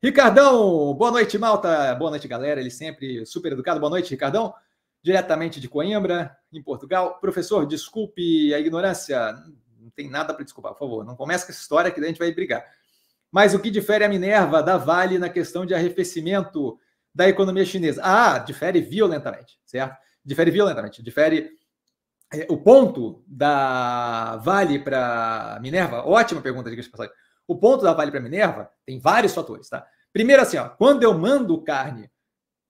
Ricardão, boa noite, malta. Boa noite, galera. Ele sempre super educado. Boa noite, Ricardão. Diretamente de Coimbra, em Portugal. Professor, desculpe a ignorância. Não tem nada para desculpar, por favor. Não comece com essa história que daí a gente vai brigar. Mas o que difere a Minerva da Vale na questão de arrefecimento da economia chinesa? Ah, difere violentamente, certo? Difere violentamente. Difere eh, o ponto da Vale para Minerva. Ótima pergunta, diga de passagem o ponto da Vale para Minerva tem vários fatores, tá? Primeiro, assim, ó, quando eu mando carne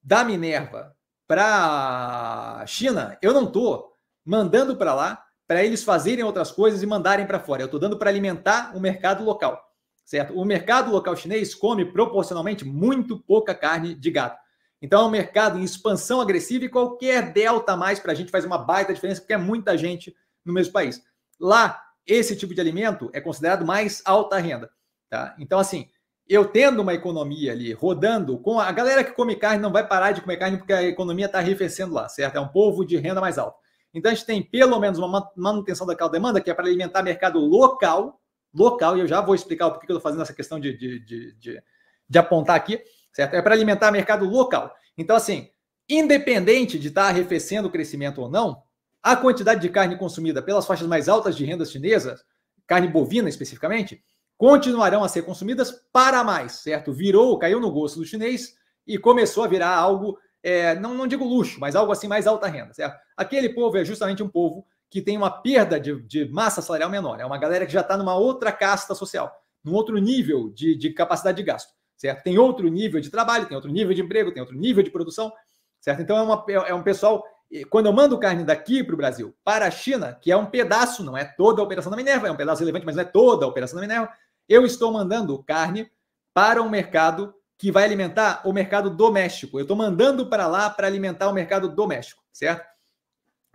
da Minerva para China, eu não tô mandando para lá para eles fazerem outras coisas e mandarem para fora. Eu estou dando para alimentar o mercado local, certo? O mercado local chinês come proporcionalmente muito pouca carne de gato. Então é um mercado em expansão agressiva e qualquer delta mais para a gente faz uma baita diferença, porque é muita gente no mesmo país. Lá, esse tipo de alimento é considerado mais alta renda. Tá? Então, assim, eu tendo uma economia ali rodando, com a galera que come carne não vai parar de comer carne porque a economia está arrefecendo lá, certo? É um povo de renda mais alta. Então a gente tem pelo menos uma manutenção daquela demanda que é para alimentar mercado local, local, e eu já vou explicar o porquê que eu estou fazendo essa questão de, de, de, de, de apontar aqui, certo? É para alimentar mercado local. Então, assim, independente de estar tá arrefecendo o crescimento ou não, a quantidade de carne consumida pelas faixas mais altas de rendas chinesas, carne bovina especificamente, continuarão a ser consumidas para mais, certo? Virou, caiu no gosto do chinês e começou a virar algo, é, não, não digo luxo, mas algo assim mais alta renda, certo? Aquele povo é justamente um povo que tem uma perda de, de massa salarial menor, é uma galera que já está numa outra casta social, num outro nível de, de capacidade de gasto, certo? Tem outro nível de trabalho, tem outro nível de emprego, tem outro nível de produção, certo? Então é, uma, é, é um pessoal quando eu mando carne daqui para o Brasil, para a China, que é um pedaço, não é toda a operação da Minerva, é um pedaço relevante, mas não é toda a operação da Minerva, eu estou mandando carne para um mercado que vai alimentar o mercado doméstico. Eu estou mandando para lá para alimentar o mercado doméstico, certo?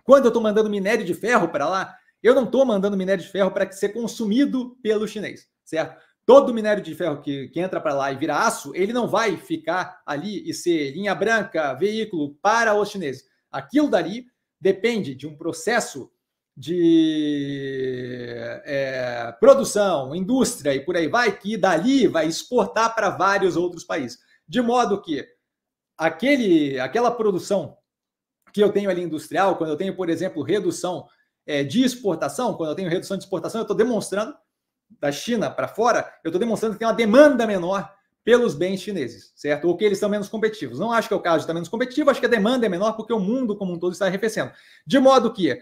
Quando eu estou mandando minério de ferro para lá, eu não estou mandando minério de ferro para ser consumido pelo chinês, certo? Todo minério de ferro que, que entra para lá e vira aço, ele não vai ficar ali e ser linha branca, veículo para os chineses Aquilo dali depende de um processo de é, produção, indústria e por aí vai, que dali vai exportar para vários outros países. De modo que aquele, aquela produção que eu tenho ali industrial, quando eu tenho, por exemplo, redução é, de exportação, quando eu tenho redução de exportação, eu estou demonstrando da China para fora, eu estou demonstrando que tem uma demanda menor pelos bens chineses, certo? Ou que eles são menos competitivos. Não acho que é o caso de estar menos competitivo, acho que a demanda é menor porque o mundo como um todo está arrefecendo. De modo que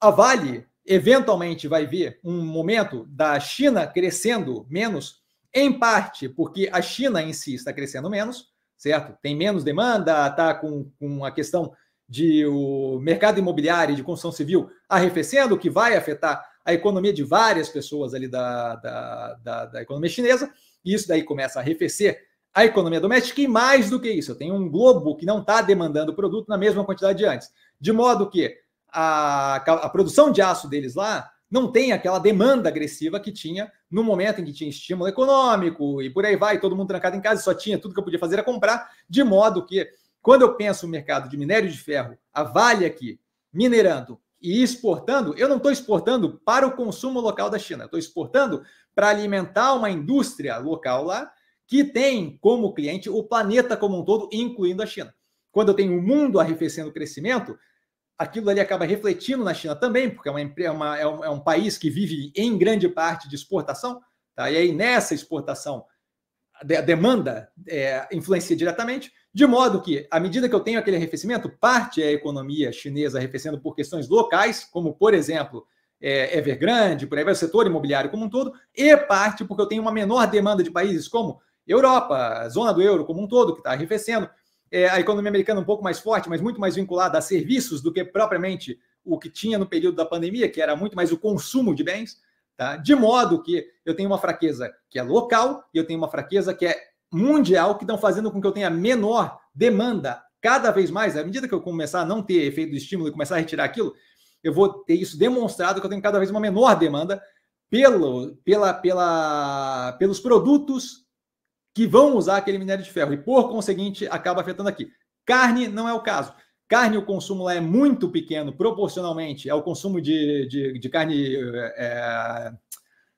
a Vale eventualmente vai vir um momento da China crescendo menos, em parte porque a China em si está crescendo menos, certo? Tem menos demanda, está com, com a questão de o mercado imobiliário e de construção civil arrefecendo, que vai afetar a economia de várias pessoas ali da, da, da, da economia chinesa isso daí começa a arrefecer a economia doméstica e mais do que isso, eu tenho um globo que não está demandando produto na mesma quantidade de antes. De modo que a, a produção de aço deles lá não tem aquela demanda agressiva que tinha no momento em que tinha estímulo econômico e por aí vai, todo mundo trancado em casa, só tinha tudo que eu podia fazer era comprar, de modo que quando eu penso no mercado de minério de ferro, a Vale aqui, minerando e exportando, eu não estou exportando para o consumo local da China, eu estou exportando para alimentar uma indústria local lá que tem como cliente o planeta como um todo, incluindo a China. Quando eu tenho o mundo arrefecendo o crescimento, aquilo ali acaba refletindo na China também, porque é, uma, é uma, é, um, é um país que vive em grande parte de exportação, tá? e aí nessa exportação a demanda é, influencia diretamente, de modo que, à medida que eu tenho aquele arrefecimento, parte é a economia chinesa arrefecendo por questões locais, como, por exemplo, é, Evergrande, por aí vai, o setor imobiliário como um todo, e parte porque eu tenho uma menor demanda de países como Europa, zona do euro como um todo, que está arrefecendo, é, a economia americana um pouco mais forte, mas muito mais vinculada a serviços do que propriamente o que tinha no período da pandemia, que era muito mais o consumo de bens, tá? de modo que eu tenho uma fraqueza que é local e eu tenho uma fraqueza que é mundial, que estão fazendo com que eu tenha menor demanda cada vez mais, à medida que eu começar a não ter efeito do estímulo e começar a retirar aquilo, eu vou ter isso demonstrado que eu tenho cada vez uma menor demanda pelo, pela, pela, pelos produtos que vão usar aquele minério de ferro e, por conseguinte, acaba afetando aqui. Carne não é o caso. Carne, o consumo lá é muito pequeno proporcionalmente ao é consumo de, de, de carne é,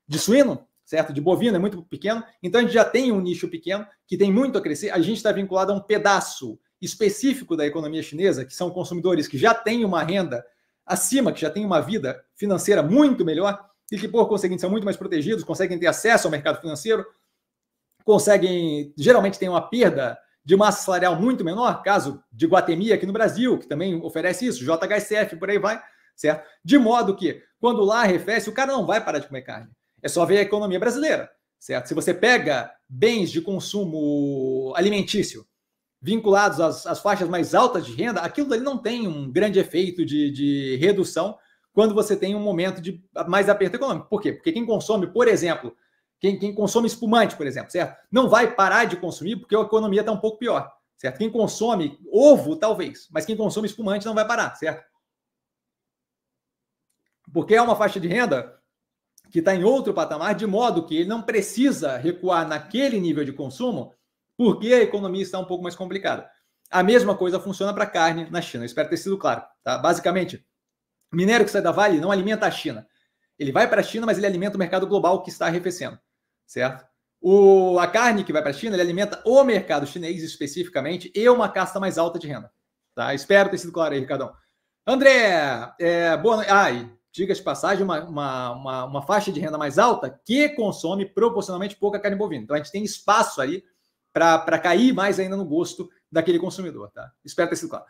de suíno, certo? De bovino é muito pequeno. Então a gente já tem um nicho pequeno que tem muito a crescer. A gente está vinculado a um pedaço específico da economia chinesa, que são consumidores que já têm uma renda acima, que já tem uma vida financeira muito melhor e que, por conseguinte, são muito mais protegidos, conseguem ter acesso ao mercado financeiro, conseguem, geralmente, têm uma perda de massa salarial muito menor, caso de Guatemi aqui no Brasil, que também oferece isso, JHSF, por aí vai, certo? De modo que, quando lá arrefece, o cara não vai parar de comer carne. É só ver a economia brasileira, certo? Se você pega bens de consumo alimentício, vinculados às, às, faixas mais altas de renda, aquilo dali não tem um grande efeito de, de redução quando você tem um momento de mais aperto econômico. Por quê? Porque quem consome, por exemplo, quem, quem consome espumante, por exemplo, certo? Não vai parar de consumir porque a economia está um pouco pior, certo? Quem consome ovo, talvez, mas quem consome espumante não vai parar, certo? Porque é uma faixa de renda que está em outro patamar, de modo que ele não precisa recuar naquele nível de consumo porque a economia está um pouco mais complicada. A mesma coisa funciona para carne na China. Eu espero ter sido claro. Tá? Basicamente, minério que sai da Vale não alimenta a China. Ele vai para a China, mas ele alimenta o mercado global que está arrefecendo, certo? O, a carne que vai para a China, ele alimenta o mercado chinês especificamente e uma casta mais alta de renda. Tá? Espero ter sido claro aí, Ricardão. André, é, boa noite. Ah, diga de passagem, uma, uma, uma, uma faixa de renda mais alta que consome proporcionalmente pouca carne bovina. Então a gente tem espaço aí para cair mais ainda no gosto daquele consumidor, tá? Espero ter sido claro.